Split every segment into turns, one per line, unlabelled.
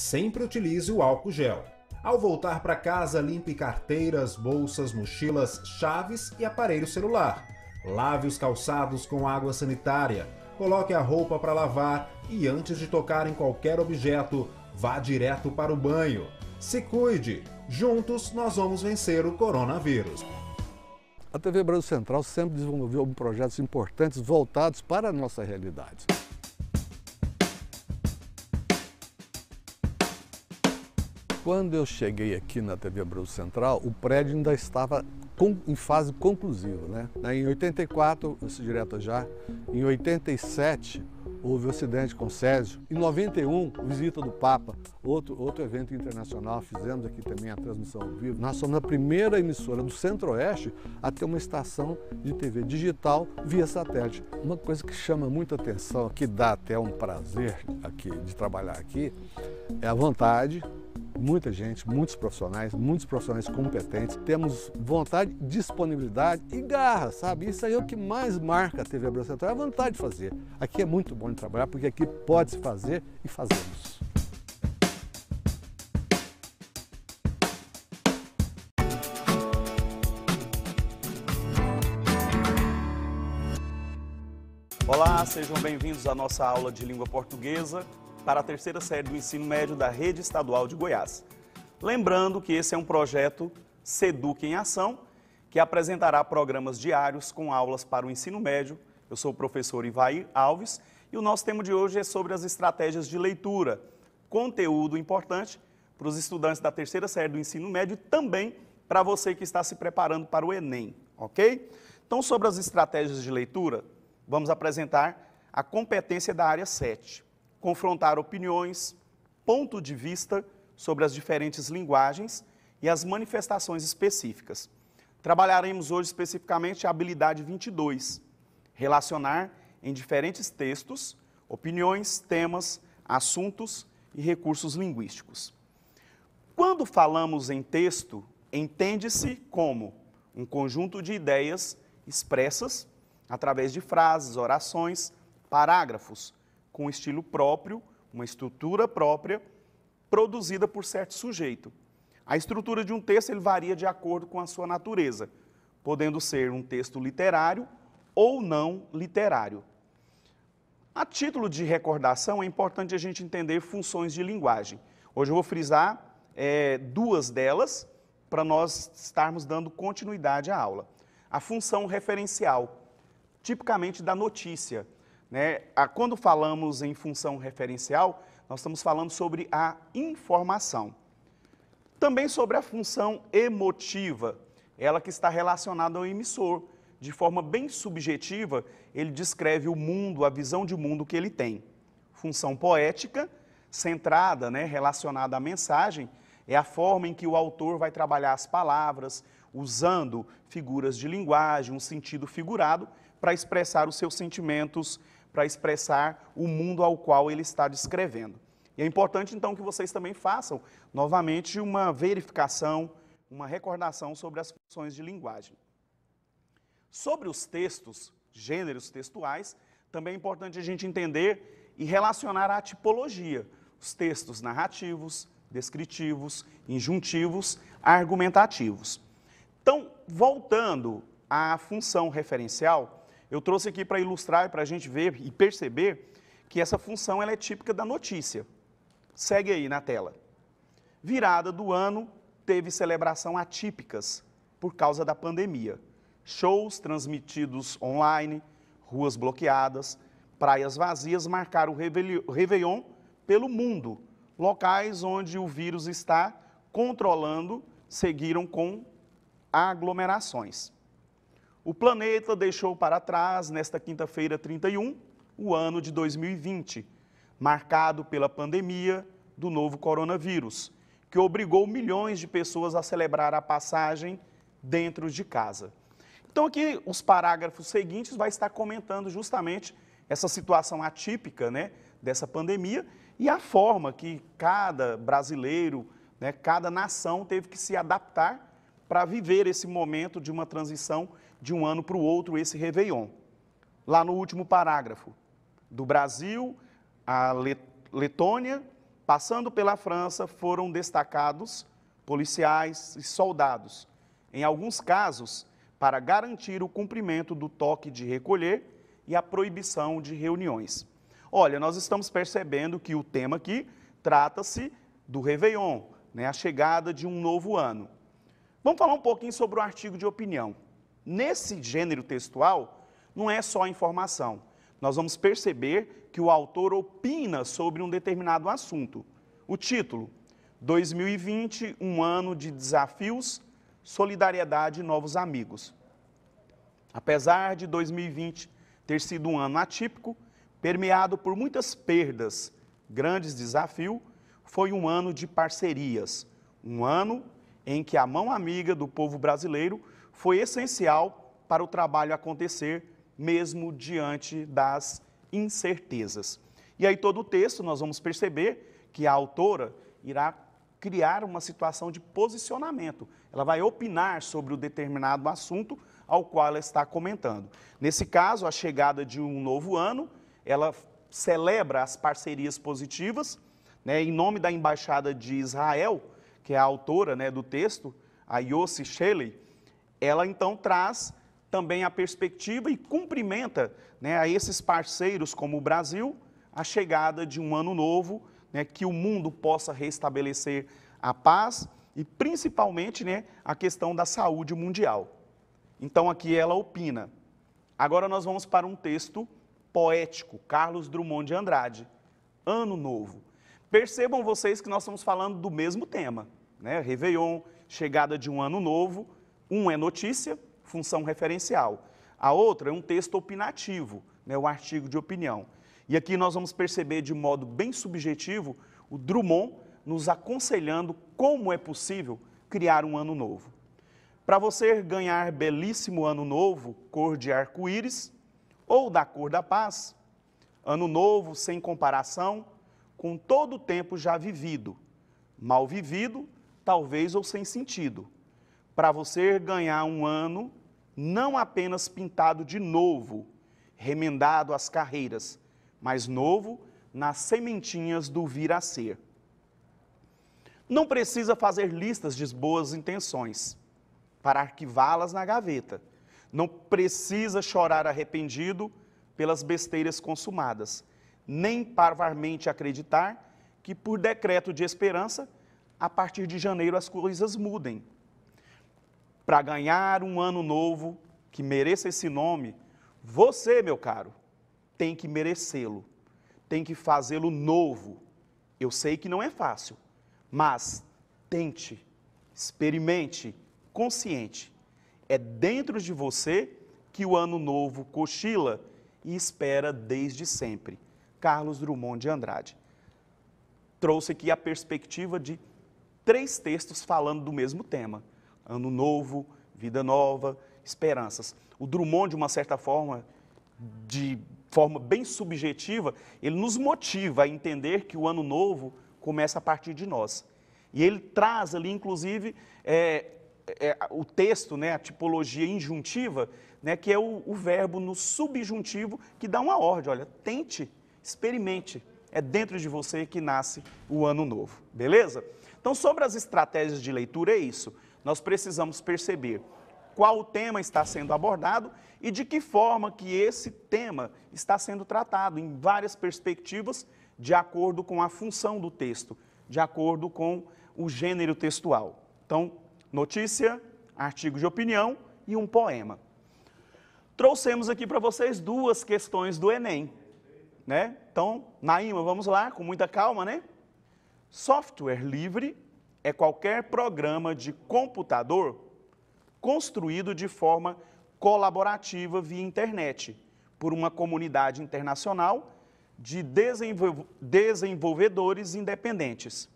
Sempre utilize o álcool gel. Ao voltar para casa, limpe carteiras, bolsas, mochilas, chaves e aparelho celular. Lave os calçados com água sanitária. Coloque a roupa para lavar e antes de tocar em qualquer objeto, vá direto para o banho. Se cuide. Juntos nós vamos vencer o coronavírus. A TV Brasil Central sempre desenvolveu projetos importantes voltados para a nossa realidade. quando eu cheguei aqui na TV Brasil Central, o prédio ainda estava em fase conclusiva. Né? Em 84, isso direto já, em 87 houve o acidente com o Césio. Em 91, visita do Papa, outro, outro evento internacional, fizemos aqui também a transmissão ao vivo. Nós somos a primeira emissora do Centro-Oeste a ter uma estação de TV digital via satélite. Uma coisa que chama muita atenção, que dá até um prazer aqui de trabalhar aqui, é a vontade muita gente, muitos profissionais, muitos profissionais competentes. Temos vontade, disponibilidade e garra, sabe? Isso aí é o que mais marca a TV Brasileira, Central, é a vontade de fazer. Aqui é muito bom de trabalhar porque aqui pode-se fazer e fazemos.
Olá, sejam bem-vindos à nossa aula de língua portuguesa para a terceira série do ensino médio da rede estadual de Goiás. Lembrando que esse é um projeto Seduc em Ação, que apresentará programas diários com aulas para o ensino médio. Eu sou o professor Ivair Alves e o nosso tema de hoje é sobre as estratégias de leitura, conteúdo importante para os estudantes da terceira série do ensino médio e também para você que está se preparando para o Enem, ok? Então, sobre as estratégias de leitura, vamos apresentar a competência da área 7 confrontar opiniões, ponto de vista sobre as diferentes linguagens e as manifestações específicas. Trabalharemos hoje especificamente a habilidade 22, relacionar em diferentes textos opiniões, temas, assuntos e recursos linguísticos. Quando falamos em texto, entende-se como um conjunto de ideias expressas através de frases, orações, parágrafos com um estilo próprio, uma estrutura própria, produzida por certo sujeito. A estrutura de um texto ele varia de acordo com a sua natureza, podendo ser um texto literário ou não literário. A título de recordação, é importante a gente entender funções de linguagem. Hoje eu vou frisar é, duas delas para nós estarmos dando continuidade à aula. A função referencial, tipicamente da notícia. Né? Quando falamos em função referencial, nós estamos falando sobre a informação. Também sobre a função emotiva, ela que está relacionada ao emissor. De forma bem subjetiva, ele descreve o mundo, a visão de mundo que ele tem. Função poética, centrada, né, relacionada à mensagem, é a forma em que o autor vai trabalhar as palavras, usando figuras de linguagem, um sentido figurado, para expressar os seus sentimentos para expressar o mundo ao qual ele está descrevendo. E é importante então que vocês também façam novamente uma verificação, uma recordação sobre as funções de linguagem. Sobre os textos, gêneros textuais, também é importante a gente entender e relacionar a tipologia, os textos narrativos, descritivos, injuntivos, argumentativos. Então, voltando à função referencial, eu trouxe aqui para ilustrar, para a gente ver e perceber que essa função ela é típica da notícia. Segue aí na tela. Virada do ano teve celebração atípicas por causa da pandemia. Shows transmitidos online, ruas bloqueadas, praias vazias marcaram o Réveillon pelo mundo. Locais onde o vírus está controlando seguiram com aglomerações. O planeta deixou para trás, nesta quinta-feira 31, o ano de 2020, marcado pela pandemia do novo coronavírus, que obrigou milhões de pessoas a celebrar a passagem dentro de casa. Então, aqui, os parágrafos seguintes vai estar comentando justamente essa situação atípica né, dessa pandemia e a forma que cada brasileiro, né, cada nação teve que se adaptar para viver esse momento de uma transição de um ano para o outro esse Réveillon. Lá no último parágrafo, do Brasil à Letônia, passando pela França, foram destacados policiais e soldados, em alguns casos, para garantir o cumprimento do toque de recolher e a proibição de reuniões. Olha, nós estamos percebendo que o tema aqui trata-se do Réveillon, né, a chegada de um novo ano. Vamos falar um pouquinho sobre o artigo de opinião. Nesse gênero textual, não é só informação. Nós vamos perceber que o autor opina sobre um determinado assunto. O título: 2020, um ano de desafios, solidariedade e novos amigos. Apesar de 2020 ter sido um ano atípico, permeado por muitas perdas, grandes desafios, foi um ano de parcerias, um ano em que a mão amiga do povo brasileiro foi essencial para o trabalho acontecer, mesmo diante das incertezas. E aí, todo o texto, nós vamos perceber que a autora irá criar uma situação de posicionamento. Ela vai opinar sobre o determinado assunto ao qual ela está comentando. Nesse caso, a chegada de um novo ano, ela celebra as parcerias positivas, né, em nome da Embaixada de Israel, que é a autora né, do texto, a Yossi Shelley, ela então traz também a perspectiva e cumprimenta né, a esses parceiros como o Brasil a chegada de um ano novo, né, que o mundo possa restabelecer a paz e principalmente né, a questão da saúde mundial. Então aqui ela opina. Agora nós vamos para um texto poético, Carlos Drummond de Andrade, Ano Novo. Percebam vocês que nós estamos falando do mesmo tema, né? Réveillon, chegada de um ano novo, um é notícia, função referencial. A outra é um texto opinativo, né, o artigo de opinião. E aqui nós vamos perceber de modo bem subjetivo o Drummond nos aconselhando como é possível criar um ano novo. Para você ganhar belíssimo ano novo, cor de arco-íris ou da cor da paz, ano novo sem comparação, com todo o tempo já vivido, mal vivido, talvez ou sem sentido para você ganhar um ano não apenas pintado de novo, remendado às carreiras, mas novo nas sementinhas do vir a ser. Não precisa fazer listas de boas intenções para arquivá-las na gaveta. Não precisa chorar arrependido pelas besteiras consumadas, nem parvarmente acreditar que, por decreto de esperança, a partir de janeiro as coisas mudem para ganhar um ano novo que mereça esse nome, você, meu caro, tem que merecê-lo, tem que fazê-lo novo. Eu sei que não é fácil, mas tente, experimente, consciente. É dentro de você que o ano novo cochila e espera desde sempre. Carlos Drummond de Andrade. Trouxe aqui a perspectiva de três textos falando do mesmo tema ano novo, vida nova, esperanças. O Drummond, de uma certa forma, de forma bem subjetiva, ele nos motiva a entender que o ano novo começa a partir de nós. E ele traz ali, inclusive, é, é, o texto, né, a tipologia injuntiva, né, que é o, o verbo no subjuntivo que dá uma ordem: olha, tente, experimente. É dentro de você que nasce o ano novo, beleza? Então, sobre as estratégias de leitura, é isso. Nós precisamos perceber qual o tema está sendo abordado e de que forma que esse tema está sendo tratado em várias perspectivas, de acordo com a função do texto, de acordo com o gênero textual. Então, notícia, artigo de opinião e um poema. Trouxemos aqui para vocês duas questões do Enem, né? Então, Naíma, vamos lá, com muita calma, né? Software livre é qualquer programa de computador construído de forma colaborativa via internet por uma comunidade internacional de desenvolvedores independentes.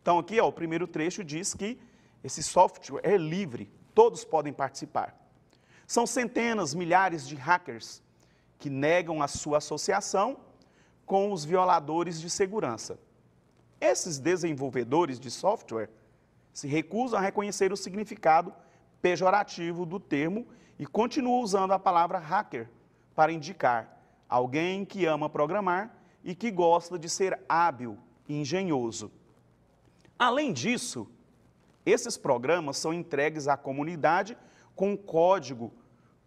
Então, aqui, ó, o primeiro trecho diz que esse software é livre, todos podem participar. São centenas, milhares de hackers que negam a sua associação com os violadores de segurança. Esses desenvolvedores de software se recusam a reconhecer o significado pejorativo do termo e continuam usando a palavra hacker para indicar alguém que ama programar e que gosta de ser hábil e engenhoso. Além disso, esses programas são entregues à comunidade com código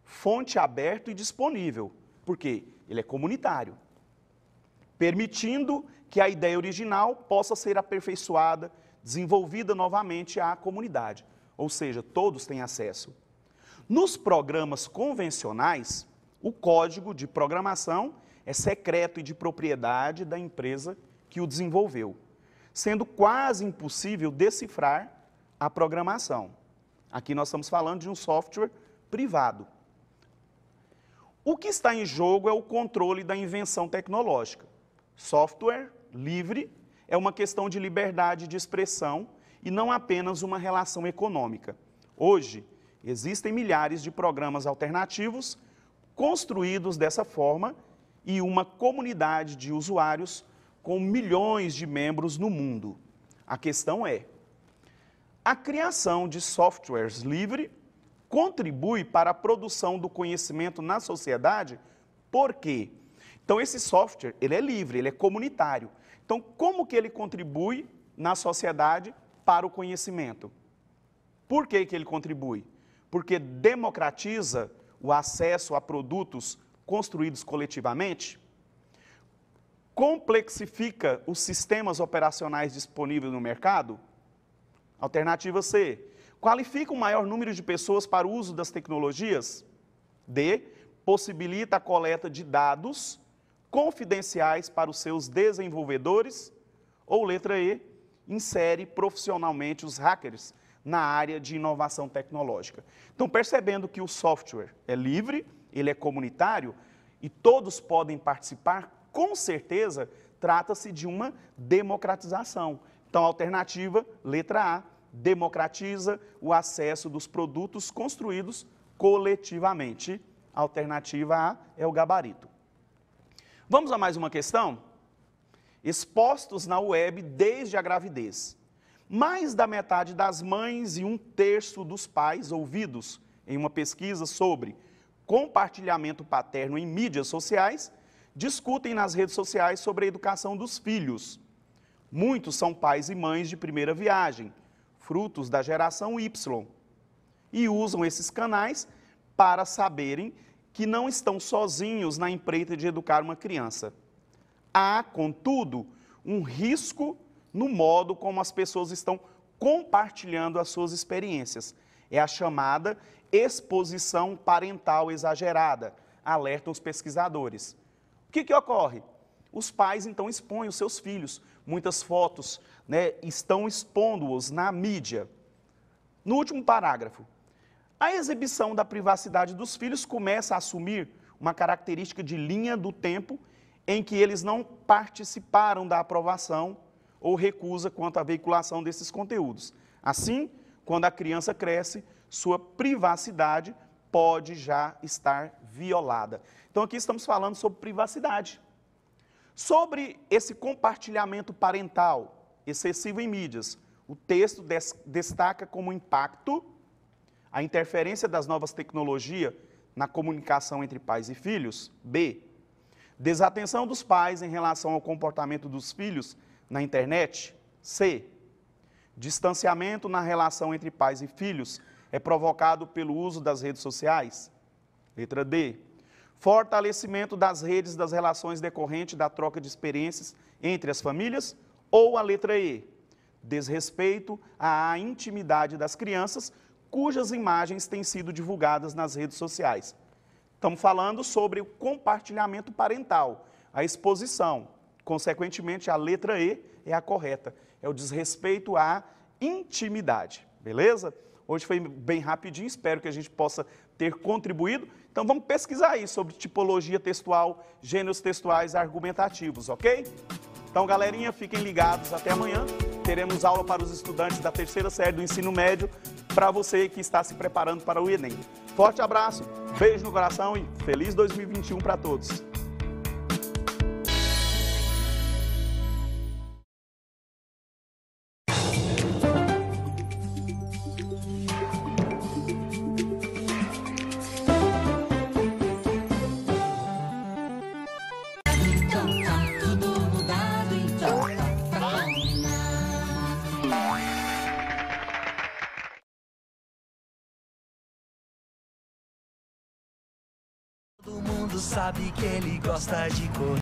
fonte aberto e disponível, porque ele é comunitário permitindo que a ideia original possa ser aperfeiçoada, desenvolvida novamente à comunidade, ou seja, todos têm acesso. Nos programas convencionais, o código de programação é secreto e de propriedade da empresa que o desenvolveu, sendo quase impossível decifrar a programação. Aqui nós estamos falando de um software privado. O que está em jogo é o controle da invenção tecnológica. Software livre é uma questão de liberdade de expressão e não apenas uma relação econômica. Hoje, existem milhares de programas alternativos construídos dessa forma e uma comunidade de usuários com milhões de membros no mundo. A questão é: a criação de softwares livre contribui para a produção do conhecimento na sociedade? Por quê? Porque então esse software, ele é livre, ele é comunitário. Então como que ele contribui na sociedade para o conhecimento? Por que que ele contribui? Porque democratiza o acesso a produtos construídos coletivamente, complexifica os sistemas operacionais disponíveis no mercado? Alternativa C. Qualifica o um maior número de pessoas para o uso das tecnologias? D. Possibilita a coleta de dados confidenciais para os seus desenvolvedores? Ou letra E, insere profissionalmente os hackers na área de inovação tecnológica. Então, percebendo que o software é livre, ele é comunitário e todos podem participar, com certeza trata-se de uma democratização. Então, a alternativa, letra A, democratiza o acesso dos produtos construídos coletivamente. alternativa A é o gabarito. Vamos a mais uma questão? Expostos na web desde a gravidez. Mais da metade das mães e um terço dos pais ouvidos em uma pesquisa sobre compartilhamento paterno em mídias sociais discutem nas redes sociais sobre a educação dos filhos. Muitos são pais e mães de primeira viagem, frutos da geração Y, e usam esses canais para saberem que não estão sozinhos na empreita de educar uma criança. Há, contudo, um risco no modo como as pessoas estão compartilhando as suas experiências. É a chamada exposição parental exagerada, alertam os pesquisadores. O que, que ocorre? Os pais então expõem os seus filhos, muitas fotos né, estão expondo-os na mídia. No último parágrafo, a exibição da privacidade dos filhos começa a assumir uma característica de linha do tempo em que eles não participaram da aprovação ou recusa quanto à veiculação desses conteúdos. Assim, quando a criança cresce, sua privacidade pode já estar violada. Então, aqui estamos falando sobre privacidade. Sobre esse compartilhamento parental excessivo em mídias, o texto destaca como impacto a interferência das novas tecnologias na comunicação entre pais e filhos. B. Desatenção dos pais em relação ao comportamento dos filhos na internet. C. Distanciamento na relação entre pais e filhos é provocado pelo uso das redes sociais. Letra D. Fortalecimento das redes das relações decorrente da troca de experiências entre as famílias. Ou a letra E. Desrespeito à intimidade das crianças cujas imagens têm sido divulgadas nas redes sociais. Estamos falando sobre o compartilhamento parental, a exposição. Consequentemente, a letra E é a correta. É o desrespeito à intimidade, beleza? Hoje foi bem rapidinho, espero que a gente possa ter contribuído. Então vamos pesquisar aí sobre tipologia textual, gêneros textuais argumentativos, ok? Então, galerinha, fiquem ligados. Até amanhã. Teremos aula para os estudantes da terceira série do ensino médio para você que está se preparando para o Enem. Forte abraço, beijo no coração e feliz 2021 para todos. sabe que ele gosta de correr.